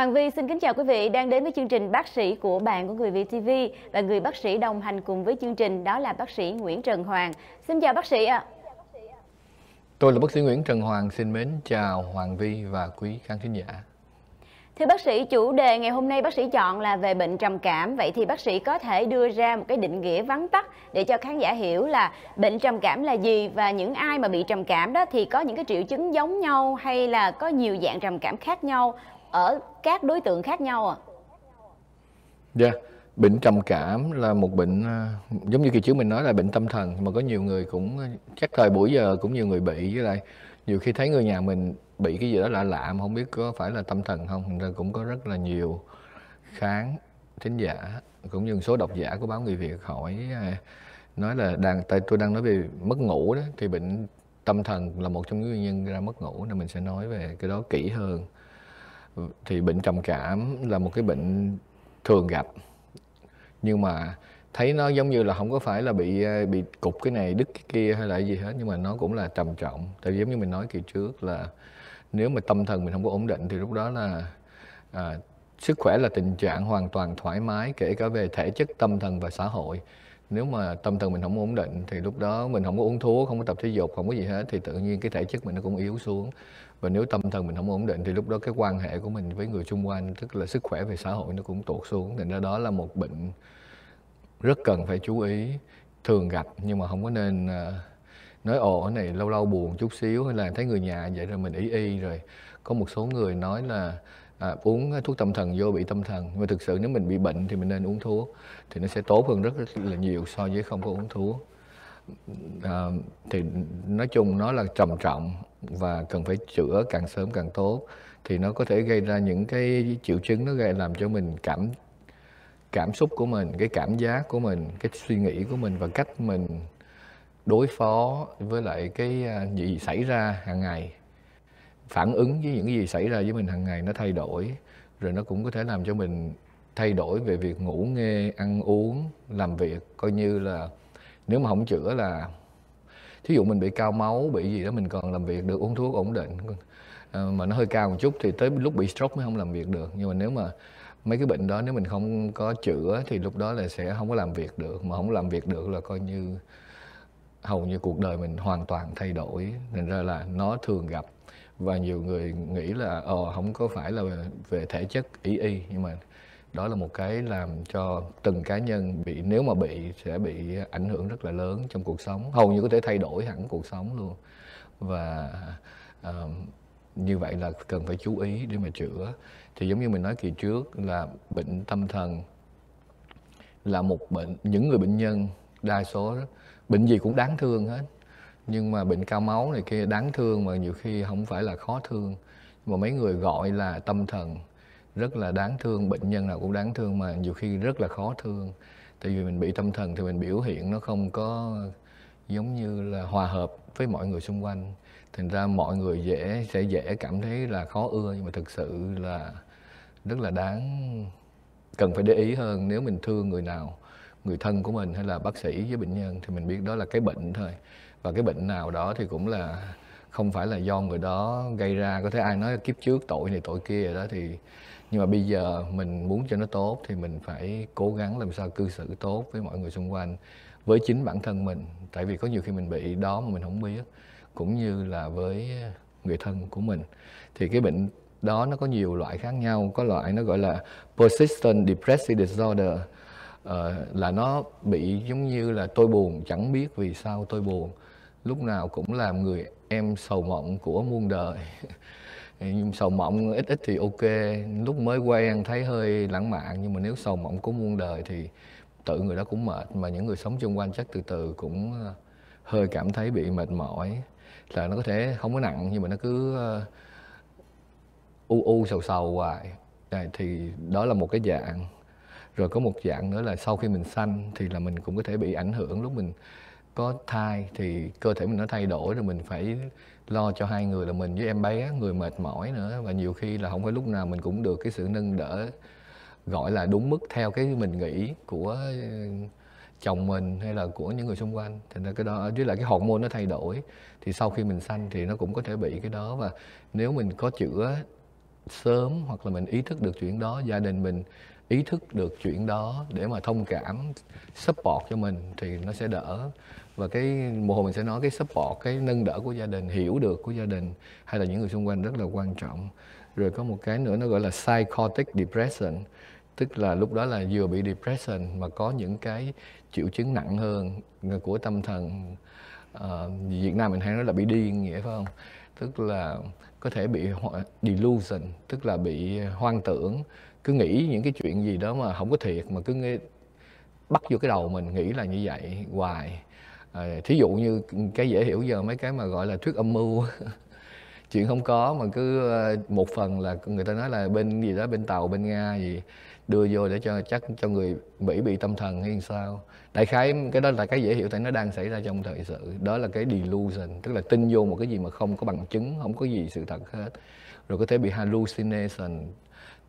Hoàng Vi xin kính chào quý vị đang đến với chương trình bác sĩ của bạn của Người Việt TV và người bác sĩ đồng hành cùng với chương trình đó là bác sĩ Nguyễn Trần Hoàng. Xin chào bác sĩ ạ. À. Tôi là bác sĩ Nguyễn Trần Hoàng xin mến chào Hoàng Vi và quý khán thính giả. Thưa bác sĩ, chủ đề ngày hôm nay bác sĩ chọn là về bệnh trầm cảm. Vậy thì bác sĩ có thể đưa ra một cái định nghĩa vắn tắt để cho khán giả hiểu là bệnh trầm cảm là gì và những ai mà bị trầm cảm đó thì có những cái triệu chứng giống nhau hay là có nhiều dạng trầm cảm khác nhau ở các đối tượng khác nhau à dạ yeah. bệnh trầm cảm là một bệnh à, giống như kỳ trước mình nói là bệnh tâm thần mà có nhiều người cũng à, chắc thời buổi giờ cũng nhiều người bị với lại nhiều khi thấy người nhà mình bị cái gì đó lạ lạ mà không biết có phải là tâm thần không nên cũng có rất là nhiều khán thính giả cũng như một số độc giả của báo người việt hỏi à, nói là đang tại tôi đang nói về mất ngủ đó thì bệnh tâm thần là một trong những nguyên nhân ra mất ngủ nên mình sẽ nói về cái đó kỹ hơn thì bệnh trầm cảm là một cái bệnh thường gặp nhưng mà thấy nó giống như là không có phải là bị ờ, bị cục cái này đứt cái kia hay là gì hết nhưng mà nó cũng là trầm trọng tại vì giống như mình nói kỳ trước là nếu mà tâm thần mình không có ổn định thì lúc đó là à, sức khỏe là tình trạng hoàn toàn thoải mái kể cả về thể chất tâm thần và xã hội nếu mà tâm thần mình không ổn định thì lúc đó mình không có uống thuốc không có tập thể dục không có gì hết thì tự nhiên cái thể chất mình nó cũng yếu xuống và nếu tâm thần mình không ổn định thì lúc đó cái quan hệ của mình với người xung quanh tức là sức khỏe về xã hội nó cũng tụt xuống thì đó là một bệnh rất cần phải chú ý thường gặp nhưng mà không có nên à, nói ồ này lâu lâu buồn chút xíu hay là thấy người nhà vậy rồi mình ý y rồi có một số người nói là à, uống thuốc tâm thần vô bị tâm thần nhưng mà thực sự nếu mình bị bệnh thì mình nên uống thuốc thì nó sẽ tốt hơn rất, rất là nhiều so với không có uống thuốc à, thì nói chung nó là trầm trọng và cần phải chữa càng sớm càng tốt thì nó có thể gây ra những cái triệu chứng nó gây làm cho mình cảm cảm xúc của mình cái cảm giác của mình cái suy nghĩ của mình và cách mình đối phó với lại cái à, gì xảy ra hàng ngày phản ứng với những cái gì xảy ra với mình hàng ngày nó thay đổi rồi nó cũng có thể làm cho mình thay đổi về việc ngủ nghe ăn uống làm việc coi như là nếu mà không chữa là thí dụ mình bị cao máu bị gì đó mình còn làm việc được uống thuốc ổn định ờ, mà nó hơi cao một chút thì tới lúc bị stroke mới không làm việc được nhưng mà nếu mà mấy cái bệnh đó nếu mình không có chữa thì lúc đó là sẽ không có làm việc được mà không làm việc được là coi như hầu như cuộc đời mình hoàn toàn thay đổi nên ra là nó thường gặp và nhiều người nghĩ là ờ không có phải là về, về thể chất ý y nhưng mà đó là một cái làm cho từng cá nhân bị nếu mà bị sẽ bị ảnh hưởng rất là lớn trong cuộc sống hầu như có thể thay đổi hẳn cuộc sống luôn và uh, như vậy là cần phải chú ý để mà chữa thì giống như mình nói kỳ trước là bệnh tâm thần là một bệnh những người bệnh nhân đa số đó, bệnh gì cũng đáng thương hết nhưng mà bệnh cao máu này kia đáng thương mà nhiều khi không phải là khó thương mà mấy người gọi là tâm thần rất là đáng thương bệnh nhân nào cũng đáng thương mà nhiều khi rất là khó thương tại vì mình bị tâm thần thì mình biểu hiện nó không có giống như là hòa hợp với mọi người xung quanh thành ra mọi người dễ sẽ dễ cảm thấy là khó ưa nhưng mà thực sự là rất là đáng cần phải để ý hơn nếu mình thương người nào người thân của mình hay là bác sĩ với bệnh nhân thì mình biết đó là cái bệnh thôi và cái bệnh nào đó thì cũng là không phải là do người đó gây ra có thể ai nói kiếp trước tội này tội kia rồi đó thì nhưng mà bây giờ mình muốn cho nó tốt thì mình phải cố gắng làm sao cư xử tốt với mọi người xung quanh với chính bản thân mình tại vì có nhiều khi mình bị đó mà mình không biết cũng như là với người thân của mình thì cái bệnh đó nó có nhiều loại khác nhau có loại nó gọi là persistent depressive disorder uh, là nó bị giống như là tôi buồn chẳng biết vì sao tôi buồn lúc nào cũng làm người em sầu mộng của muôn đời nhưng sầu mộng ít ít thì ok lúc mới quen thấy hơi lãng mạn nhưng mà nếu sầu mộng của muôn đời thì tự người đó cũng mệt mà những người sống xung quanh chắc từ từ cũng ờ, hơi cảm thấy bị mệt mỏi là nó có thể không có nặng nhưng mà nó cứ ờ, u u sầu sầu hoài Đấy, thì đó là một cái dạng rồi có một dạng nữa là sau khi mình sanh thì là mình cũng có thể bị ảnh hưởng lúc mình có thai thì cơ thể mình nó thay đổi rồi mình phải lo cho hai người là mình với em bé người mệt mỏi nữa và nhiều khi là không phải lúc nào mình cũng được cái sự nâng đỡ gọi là đúng mức theo cái mình nghĩ của ừ, chồng mình hay là của những người xung quanh thì cái đó với lại cái hormone nó thay đổi thì sau khi mình sanh thì nó cũng có thể bị cái đó và nếu mình có chữa sớm hoặc là mình ý thức được chuyện đó gia đình mình ý thức được chuyện đó để mà thông cảm support cho mình thì nó sẽ đỡ và cái một hồi mình sẽ nói cái support cái nâng đỡ của gia đình hiểu được của gia đình hay là những người xung quanh rất là quan trọng rồi có một cái nữa nó gọi là psychotic depression tức là lúc đó là vừa bị depression mà có những cái triệu chứng nặng hơn của tâm thần à, Việt Nam mình hay nói là bị điên nghĩa phải không tức là có thể bị delusion tức là bị hoang tưởng cứ nghĩ những cái chuyện gì đó mà không có thiệt mà cứ nghe bắt vô cái đầu mình nghĩ là như vậy hoài à, thí dụ như cái dễ hiểu giờ mấy cái mà gọi là thuyết âm mưu chuyện không có mà cứ ờ, một phần là người ta nói là bên gì đó bên tàu bên nga gì đưa vô để cho chắc cho người mỹ bị tâm thần hay sao đại khái cái đó là cái dễ hiểu tại nó đang xảy ra trong thời sự đó là cái delusion tức là tin vô một cái gì mà không có bằng chứng không có gì sự thật hết rồi có thể bị hallucination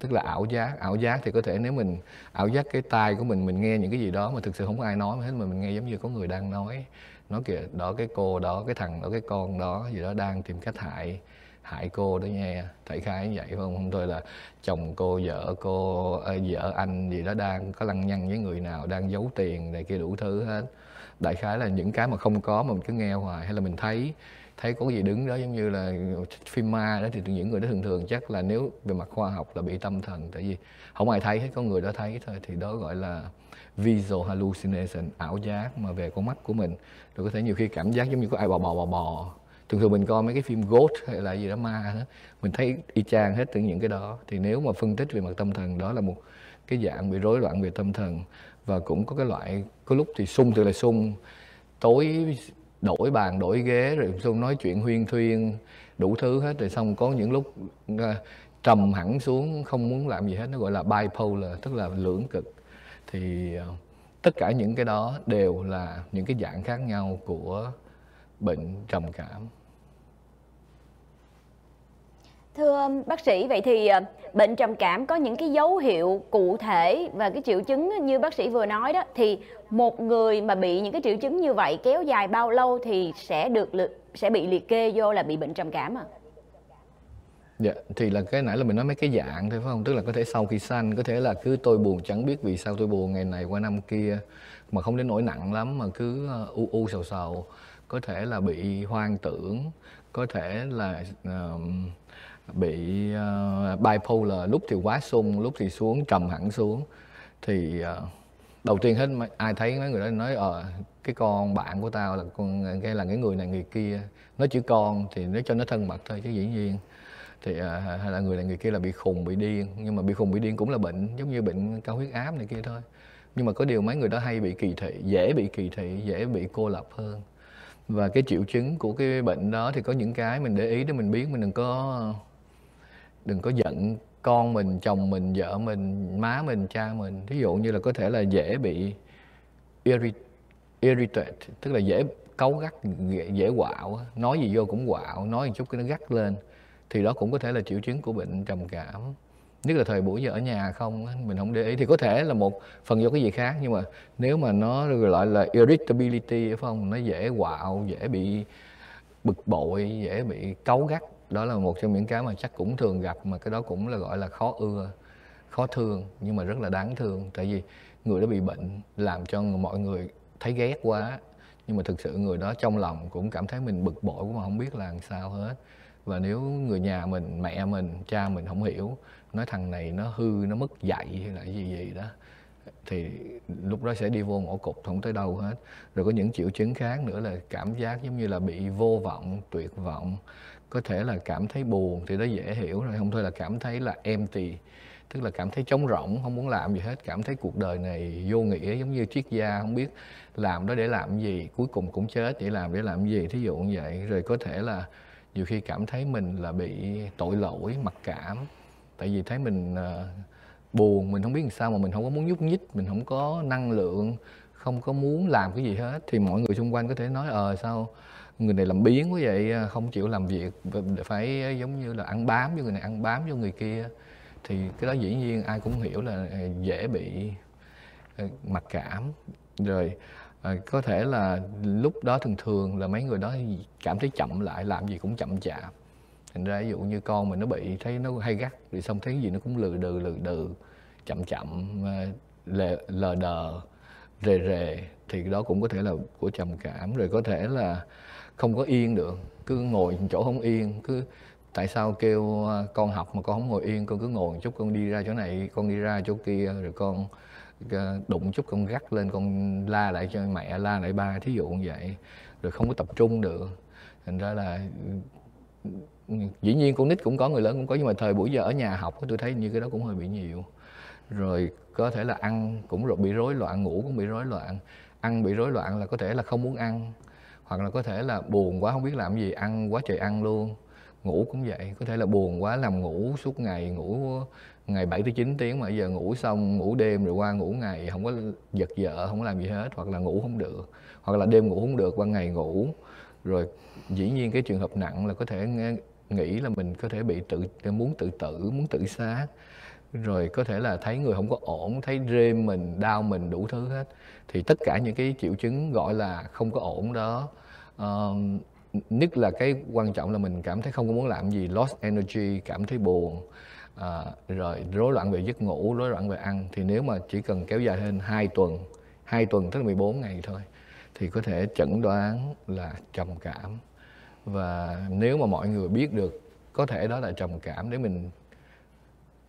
tức là ảo giác ảo giác thì có thể nếu mình ảo giác cái tai của mình mình nghe những cái gì đó mà thực sự không có ai nói hết mà mình nghe giống như có người đang nói nói kìa đó cái cô đó cái thằng đó cái con đó gì đó đang tìm cách hại hại cô đó nghe thầy khai như vậy không không thôi là chồng cô vợ cô vợ anh gì đó đang có lăng nhăng với người nào đang giấu tiền này kia đủ thứ hết đại khái là những cái mà không có mà mình cứ nghe hoài hay là mình thấy thấy có gì đứng đó giống như là phim ma đó thì những người đó thường thường chắc là nếu về mặt khoa học là bị tâm thần tại vì không ai thấy hết có người đó thấy thôi thì đó gọi là visual hallucination ảo giác mà về con mắt của mình rồi có thể nhiều khi cảm giác giống như có ai bò bò bò bò thường thường mình coi mấy cái phim ghost hay là gì đó ma đó mình thấy y chang hết từ những cái đó thì nếu mà phân tích về mặt tâm thần đó là một cái dạng bị rối loạn về tâm thần và cũng có cái loại có lúc thì sung thì là sung tối đổi bàn đổi ghế rồi xong nói chuyện huyên thuyên đủ thứ hết rồi xong có những lúc à, trầm hẳn xuống không muốn làm gì hết nó gọi là bipolar tức là lưỡng cực thì à, tất cả những cái đó đều là những cái dạng khác nhau của bệnh trầm cảm Thưa bác sĩ, vậy thì ờ, bệnh trầm cảm có những cái dấu hiệu cụ thể và cái triệu chứng như bác sĩ vừa nói đó thì một người mà bị những cái triệu chứng như vậy kéo dài bao lâu thì sẽ được sẽ bị liệt kê vô là bị bệnh trầm cảm à? Dạ, thì là cái nãy là mình nói mấy cái dạng thôi phải không? Tức là có thể sau khi sanh, có thể là cứ tôi buồn chẳng biết vì sao tôi buồn ngày này qua năm kia mà không đến nỗi nặng lắm mà cứ ờ, u u sầu sầu, có thể là bị hoang tưởng, có thể là uh, bị uh, bipolar lúc thì quá sung lúc thì xuống trầm hẳn xuống thì uh, đầu tiên hết ai thấy mấy người đó nói ờ cái con bạn của tao là con cái là cái người này người kia nói chữ con thì nó cho nó thân mật thôi chứ dĩ nhiên thì à, hay là người này người kia là bị khùng bị điên nhưng mà bị khùng bị điên cũng là bệnh giống như bệnh cao huyết áp này kia thôi nhưng mà có điều mấy người đó hay bị kỳ thị dễ bị kỳ thị dễ bị cô lập hơn và cái triệu chứng của cái bệnh đó thì có những cái mình để ý để mình biết mình đừng có đừng có giận con mình chồng mình vợ mình má mình cha mình thí dụ như là có thể là dễ bị irritate tức là dễ cấu gắt dễ, dễ quạo nói gì vô cũng quạo nói một chút cái nó gắt lên thì đó cũng có thể là triệu chứng của bệnh trầm cảm nhất là thời buổi giờ ở nhà không mình không để ý thì có thể là một phần do cái gì khác nhưng mà nếu mà nó gọi là irritability phải không nó dễ quạo dễ bị bực bội dễ bị cấu gắt đó là một trong những cái mà chắc cũng thường gặp mà cái đó cũng là gọi là khó ưa khó thương nhưng mà rất là đáng thương tại vì người đó bị bệnh làm cho mọi người thấy ghét quá nhưng mà thực sự người đó trong lòng cũng cảm thấy mình bực bội cũng không biết làm sao hết và nếu người nhà mình mẹ mình cha mình không hiểu nói thằng này nó hư nó mất dạy hay là gì gì đó thì lúc đó sẽ đi vô ngõ cục không tới đâu hết rồi có những triệu chứng khác nữa là cảm giác giống như là bị vô vọng tuyệt vọng có thể là cảm thấy buồn thì nó dễ hiểu rồi không thôi là cảm thấy là empty tức là cảm thấy trống rỗng không muốn làm gì hết cảm thấy cuộc đời này vô nghĩa giống như triết gia không biết làm đó để làm gì cuối cùng cũng chết để làm để làm gì thí dụ như vậy rồi có thể là nhiều khi cảm thấy mình là bị tội lỗi mặc cảm tại vì thấy mình ờ, buồn mình không biết làm sao mà mình không có muốn nhúc nhích mình không có năng lượng không có muốn làm cái gì hết thì mọi người xung quanh có thể nói ờ sao người này làm biếng quá vậy à, không chịu làm việc phải à, giống như là ăn bám với người này ăn bám với người kia thì cái đó dĩ nhiên ai cũng hiểu là à, dễ bị mặc cảm rồi có thể là lúc đó thường thường là mấy người đó cảm thấy chậm lại làm gì cũng chậm chạp thành ra ví dụ như con mình nó bị thấy nó hay gắt thì xong thấy gì nó cũng lừ đừ lừ đừ chậm chậm lờ, lờ đờ rề rề thì đó cũng có thể là của trầm cảm rồi có thể là không có yên được cứ ngồi chỗ không yên cứ tại sao kêu à, con học mà con không ngồi yên con cứ ngồi chút con đi ra chỗ này con đi ra chỗ kia rồi con à, đụng chút con gắt lên con la lại cho mẹ la lại ba thí dụ như vậy rồi không có tập trung được thành ra là ừ, dĩ nhiên con nít cũng có người lớn cũng có nhưng mà thời buổi giờ ở nhà học tôi thấy như cái đó cũng hơi bị nhiều rồi có thể là ăn cũng bị rối loạn ngủ cũng bị rối loạn ăn bị rối loạn là có thể là không muốn ăn hoặc là có thể là buồn quá không biết làm gì ăn quá trời ăn luôn ngủ cũng vậy có thể là buồn quá làm ngủ suốt ngày ngủ ngày 7 tới 9 tiếng mà giờ ngủ xong ngủ đêm rồi qua ngủ ngày không có giật vợ không có làm gì hết hoặc là ngủ không được hoặc là đêm ngủ không được qua ngày ngủ rồi dĩ nhiên cái trường hợp nặng là có thể nghĩ là mình có thể bị tự muốn tự tử muốn tự sát rồi có thể là thấy người không có ổn thấy rê mình đau mình đủ thứ hết thì tất cả những cái triệu chứng gọi là không có ổn đó um, nhất là cái quan trọng là mình cảm thấy không có muốn làm gì lost energy cảm thấy buồn à, rồi rối loạn về giấc ngủ rối loạn về ăn thì nếu mà chỉ cần kéo dài hơn 2 tuần 2 tuần tức là 14 ngày thôi thì có thể chẩn đoán là trầm cảm và nếu mà mọi người biết được có thể đó là trầm cảm để mình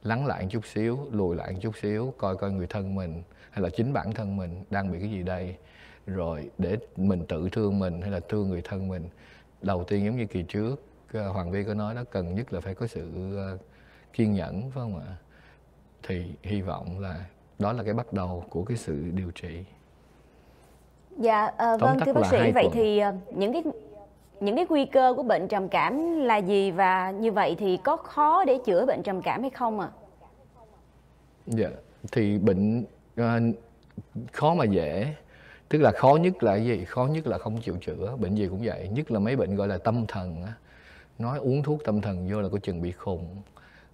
lắng lại chút xíu lùi lại chút xíu coi coi người thân mình hay là chính bản thân mình đang bị cái gì đây rồi để mình tự thương mình hay là thương người thân mình đầu tiên giống như kỳ trước ờ, hoàng vi có nói đó cần nhất là phải có sự ờ, kiên nhẫn phải không ạ thì hy vọng là đó là cái bắt đầu của cái sự điều trị dạ uh, vâng thưa bác sĩ vậy tuần. thì uh, những cái những cái nguy cơ của bệnh trầm cảm là gì và như vậy thì có khó để chữa bệnh trầm cảm hay không ạ? À? Dạ, thì bệnh uh, khó mà dễ tức là khó nhất là gì khó nhất là không chịu chữa bệnh gì cũng vậy nhất là mấy bệnh gọi là tâm thần á nói uống thuốc tâm thần vô là có chừng bị khùng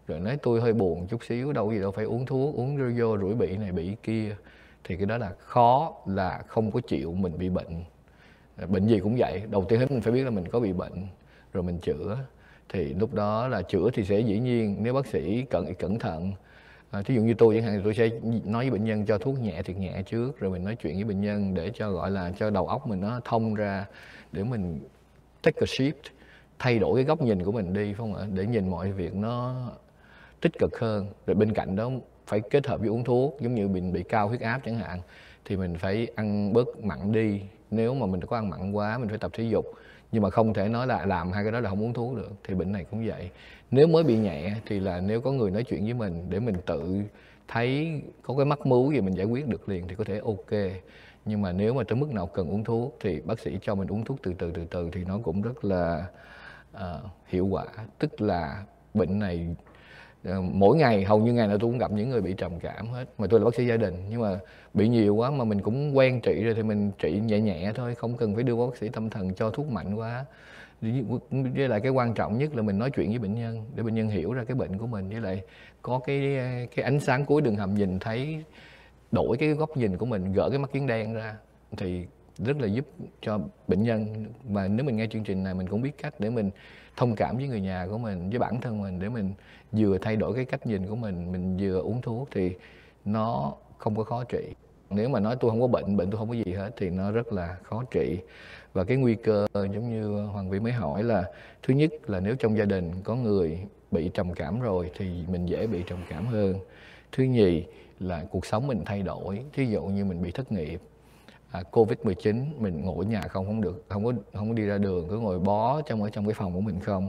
rồi nói tôi hơi buồn chút xíu đâu gì đâu phải uống thuốc uống vô rủi bị này bị kia thì cái đó là khó là không có chịu mình bị bệnh à, bệnh gì cũng vậy đầu tiên hết mình phải biết là mình có bị bệnh rồi mình chữa thì lúc đó là chữa thì sẽ dĩ nhiên nếu bác sĩ cẩn cẩn thận à, thí dụ như tôi chẳng hạn thì tôi sẽ nói với bệnh nhân cho thuốc nhẹ thiệt nhẹ trước rồi mình nói chuyện với bệnh nhân để cho gọi là cho đầu óc mình nó thông ra để mình take a shift thay đổi cái góc nhìn của mình đi phải không ạ để nhìn mọi việc nó tích cực hơn rồi bên cạnh đó phải kết hợp với uống thuốc giống như mình bị cao huyết áp chẳng hạn thì mình phải ăn bớt mặn đi nếu mà mình có ăn mặn quá mình phải tập thể dục nhưng mà không thể nói là làm hai cái đó là không uống thuốc được thì bệnh này cũng vậy nếu mới bị nhẹ thì là nếu có người nói chuyện với mình để mình tự thấy có cái mắc mưu gì mình giải quyết được liền thì có thể ok nhưng mà nếu mà tới mức nào cần uống thuốc thì bác sĩ cho mình uống thuốc từ từ từ từ thì nó cũng rất là uh, hiệu quả tức là bệnh này Ờ, mỗi ngày hầu như ngày nào tôi cũng gặp những người bị trầm cảm hết mà tôi là bác sĩ gia đình nhưng mà bị nhiều quá mà mình cũng quen trị rồi thì mình trị nhẹ nhẹ thôi không cần phải đưa bác sĩ tâm thần cho thuốc mạnh quá với lại cái quan trọng nhất là mình nói chuyện với bệnh nhân để bệnh nhân hiểu ra cái bệnh của mình với lại có cái cái ánh sáng cuối đường hầm nhìn thấy đổi cái góc nhìn của mình gỡ cái mắt kiến đen ra thì rất là giúp cho bệnh nhân Và nếu mình nghe chương trình này mình cũng biết cách để mình thông cảm với người nhà của mình với bản thân mình để mình vừa thay đổi cái cách nhìn của mình mình vừa uống thuốc thì nó không có khó trị nếu mà nói tôi không có bệnh bệnh tôi không có gì hết thì nó rất là khó trị và cái nguy cơ giống như hoàng vĩ mới hỏi là thứ nhất là nếu trong gia đình có người bị trầm cảm rồi thì mình dễ bị trầm cảm hơn thứ nhì là cuộc sống mình thay đổi thí dụ như mình bị thất nghiệp à, covid 19 mình ngủ ở nhà không không được không có không có đi ra đường cứ ngồi bó trong ở trong cái phòng của mình không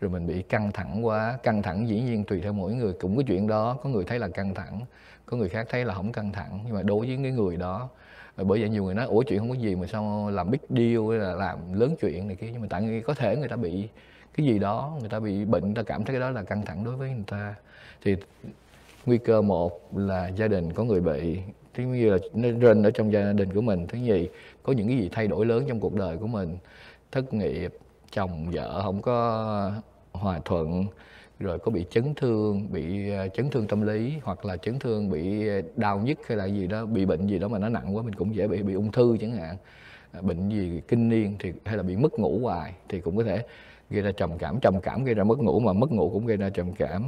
rồi mình bị căng thẳng quá căng thẳng dĩ nhiên tùy theo mỗi người cũng cái chuyện đó có người thấy là căng thẳng có người khác thấy là không căng thẳng nhưng mà đối với cái người đó ờ, bởi vậy nhiều người nói ủa chuyện không có gì mà sao làm big deal hay là làm lớn chuyện này kia nhưng mà tại có thể người ta bị cái gì đó người ta bị bệnh người ta cảm thấy cái đó là căng thẳng đối với người ta thì nguy cơ một là gia đình có người bị thứ như là rên ở trong gia đình của mình thứ gì có những cái gì thay đổi lớn trong cuộc đời của mình thất nghiệp chồng vợ không có hòa thuận rồi có bị chấn thương bị à, chấn thương tâm lý hoặc là chấn thương bị à, đau nhức hay là gì đó bị bệnh gì đó mà nó nặng quá mình cũng dễ bị bị ung thư chẳng hạn à, bệnh gì kinh niên thì hay là bị mất ngủ hoài thì cũng có thể gây ra trầm cảm trầm cảm gây ra mất ngủ mà mất ngủ cũng gây ra trầm cảm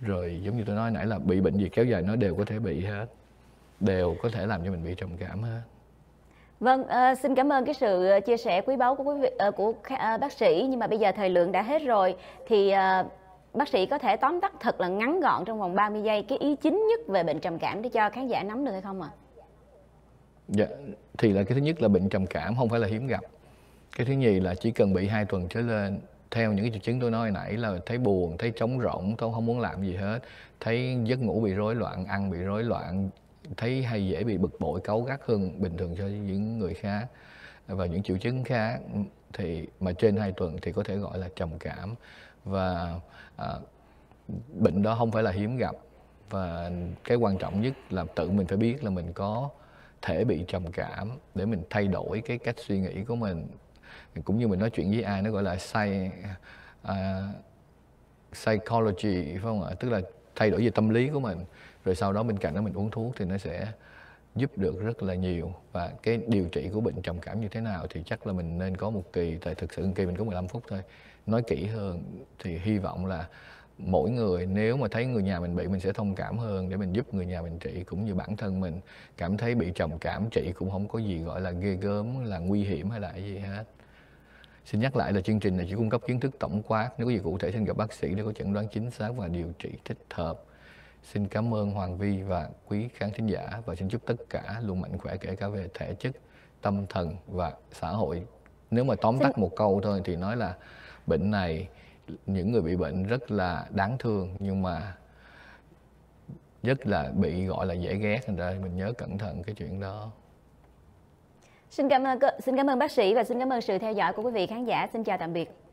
rồi giống như tôi nói nãy là bị bệnh gì kéo dài nó đều có thể bị hết đều có thể làm cho mình bị trầm cảm hết Vâng, ờ, xin cảm ơn cái sự ờ, chia sẻ quý báu của quý vị, ờ, của bác sĩ nhưng mà bây giờ thời lượng đã hết rồi thì bác sĩ có thể tóm tắt thật là ngắn gọn trong vòng 30 giây cái ý chính nhất về bệnh trầm cảm để cho khán giả nắm được hay không ạ? À? Dạ, thì là cái thứ nhất là bệnh trầm cảm không phải là hiếm gặp. Cái thứ nhì là chỉ cần bị hai tuần trở lên theo những cái triệu chứng tôi nói nãy là thấy buồn, thấy trống rỗng, tôi không muốn làm gì hết, thấy giấc ngủ bị rối loạn, ăn bị rối loạn, thấy hay dễ bị bực bội cáu gắt hơn bình thường so với những người khác và những triệu chứng khác thì mà trên 2 tuần thì có thể gọi là trầm cảm và à, bệnh đó không phải là hiếm gặp và cái quan trọng nhất là tự mình phải biết là mình có thể bị trầm cảm để mình thay đổi cái cách suy nghĩ của mình cũng như mình nói chuyện với ai nó gọi là say uh, à, psychology phải không ạ tức là thay đổi về tâm lý của mình rồi sau đó bên cạnh đó mình uống thuốc thì nó sẽ giúp được rất là nhiều và cái điều trị của bệnh trầm cảm như thế nào thì chắc là mình nên có một kỳ tại thực sự một kỳ mình có 15 phút thôi nói kỹ hơn thì hy vọng là mỗi người nếu mà thấy người nhà mình bị mình sẽ thông cảm hơn để mình giúp người nhà mình trị cũng như bản thân mình cảm thấy bị trầm cảm trị cũng không có gì gọi là ghê gớm là nguy hiểm hay là gì hết xin nhắc lại là chương trình này chỉ cung cấp kiến thức tổng quát nếu có gì cụ thể xin gặp bác sĩ để có chẩn đoán chính xác và điều trị thích hợp Xin cảm ơn Hoàng Vi và quý khán thính giả và xin chúc tất cả luôn mạnh khỏe kể cả về thể chất, tâm thần và xã hội. Nếu mà tóm tắt một câu thôi thì nói là bệnh này những người bị bệnh rất là đáng thương nhưng mà rất là bị gọi là dễ ghét thành ra mình nhớ cẩn thận cái chuyện đó. Xin cảm ơn xin cảm ơn bác sĩ và xin cảm ơn sự theo dõi của quý vị khán giả. Xin chào tạm biệt.